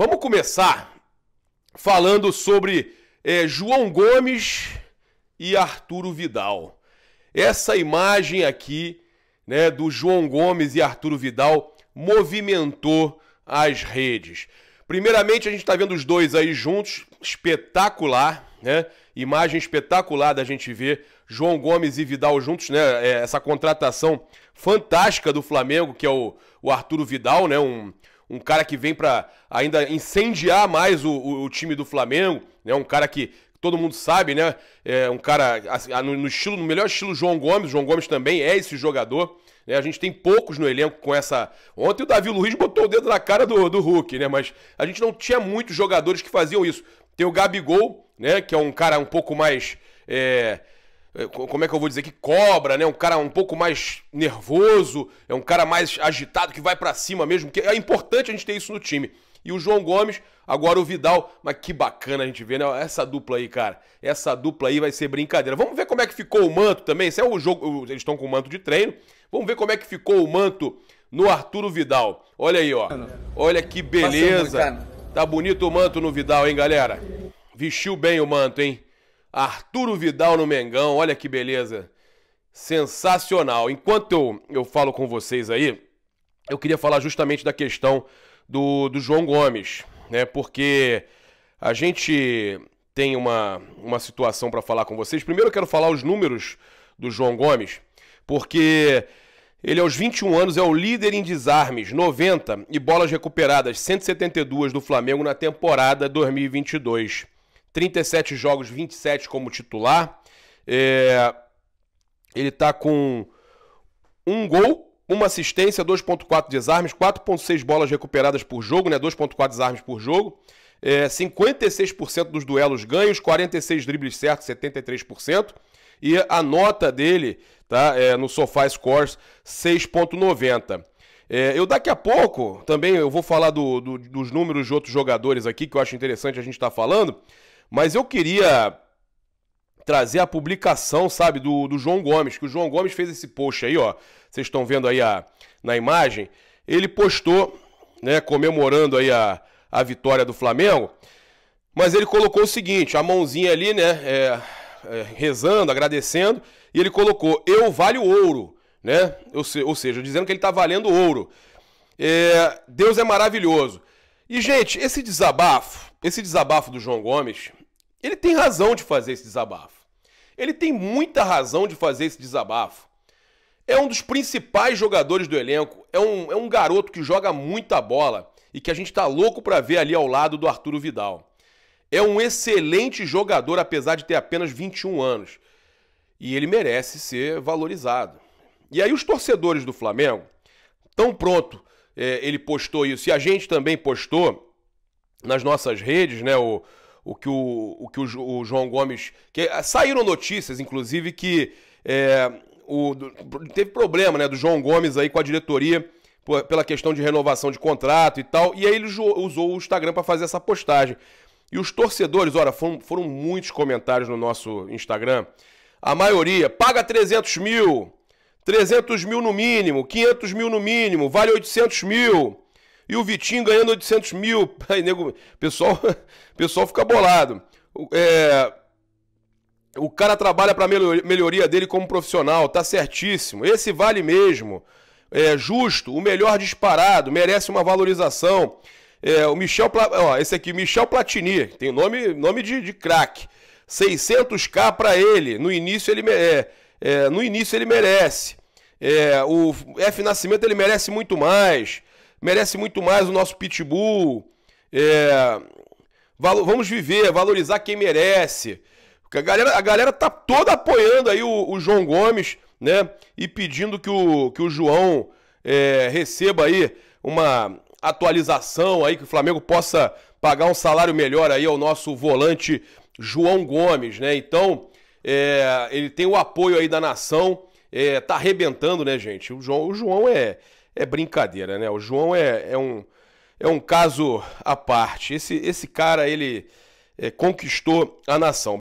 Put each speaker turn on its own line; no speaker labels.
Vamos começar falando sobre é, João Gomes e Arturo Vidal. Essa imagem aqui, né, do João Gomes e Arturo Vidal movimentou as redes. Primeiramente, a gente está vendo os dois aí juntos, espetacular, né? Imagem espetacular da gente ver João Gomes e Vidal juntos, né? É, essa contratação fantástica do Flamengo, que é o, o Arturo Vidal, né? Um, um cara que vem para ainda incendiar mais o, o, o, time do Flamengo, né? Um cara que todo mundo sabe, né? É um cara assim, no, no estilo, no melhor estilo João Gomes. João Gomes também é esse jogador. Né? A gente tem poucos no elenco com essa. Ontem o Davi Luiz botou o dedo na cara do, do Hulk, né? Mas a gente não tinha muitos jogadores que faziam isso. Tem o Gabigol, né? Que é um cara um pouco mais é, é, como é que eu vou dizer que cobra, né? Um cara um pouco mais nervoso, é um cara mais agitado que vai para cima mesmo, que é importante a gente ter isso no time. E o João Gomes, agora o Vidal, mas que bacana a gente ver, né? Essa dupla aí, cara. Essa dupla aí vai ser brincadeira. Vamos ver como é que ficou o manto também. se é o jogo, eles estão com o manto de treino. Vamos ver como é que ficou o manto no Arturo Vidal. Olha aí, ó. Olha que beleza. Tá bonito o manto no Vidal, hein, galera? Vestiu bem o manto, hein? Arturo Vidal no Mengão, olha que beleza. Sensacional. Enquanto eu, eu falo com vocês aí, eu queria falar justamente da questão do, do João Gomes, né? Porque a gente tem uma, uma situação para falar com vocês. Primeiro eu quero falar os números do João Gomes, porque ele aos 21 anos é o líder em desarmes, 90 e bolas recuperadas, 172 do Flamengo na temporada 2022. 37 jogos, 27 como titular. É, ele está com um gol, uma assistência, 2.4 desarmes, 4.6 bolas recuperadas por jogo, né? 2.4 desarmes por jogo. É, 56% dos duelos ganhos, 46 dribles certos, 73%. E a nota dele, tá? É, no Sofá Scores, 6.90. É, eu daqui a pouco também eu vou falar do, do, dos números de outros jogadores aqui que eu acho interessante a gente estar tá falando. Mas eu queria trazer a publicação, sabe, do, do João Gomes, que o João Gomes fez esse post aí, ó. Vocês estão vendo aí a, na imagem. Ele postou, né, comemorando aí a, a vitória do Flamengo. Mas ele colocou o seguinte: a mãozinha ali, né, é, é, rezando, agradecendo, e ele colocou: Eu valho ouro, né? Ou, se, ou seja, dizendo que ele está valendo ouro. É, Deus é maravilhoso. E, gente, esse desabafo, esse desabafo do João Gomes, ele tem razão de fazer esse desabafo. Ele tem muita razão de fazer esse desabafo. É um dos principais jogadores do elenco, é um, é um garoto que joga muita bola e que a gente tá louco para ver ali ao lado do Arturo Vidal. É um excelente jogador, apesar de ter apenas 21 anos. E ele merece ser valorizado. E aí os torcedores do Flamengo, tão pronto é, ele postou isso, e a gente também postou nas nossas redes, né? O, o que o, o, que o, João Gomes. Que, eh, saíram notícias, inclusive, que é, o, teve problema né, do João Gomes aí com a diretoria por, pela questão de renovação de contrato e tal. E aí ele usou o Instagram para fazer essa postagem. E os torcedores, ora foram, foram muitos comentários no nosso Instagram. A maioria paga 300 mil, 300 mil no mínimo, 500 mil no mínimo, vale 800 mil. E o Vitinho ganhando 800 mil. Aí, nego, pessoal, pessoal fica bolado. É, o cara trabalha para melhoria dele como profissional, tá certíssimo. Esse vale mesmo. É justo, o melhor disparado, merece uma valorização. É, o Michel, ó, esse aqui, Michel Platini, tem nome, nome de, de craque. 600k para ele. No início ele é, é, no início ele merece. É, o F Nascimento ele merece muito mais merece muito mais o nosso pitbull. É, vamos viver, valorizar quem merece. Porque a galera, a galera tá toda apoiando aí o, o João Gomes, né? E pedindo que o, que o João é, receba aí uma atualização aí, que o Flamengo possa pagar um salário melhor aí ao nosso volante João Gomes, né? Então, é, ele tem o apoio aí da nação, é, tá arrebentando, né, gente? O João, o João é, é brincadeira, né? O João é, é, um, é um caso à parte. Esse, esse cara, ele é, conquistou a nação.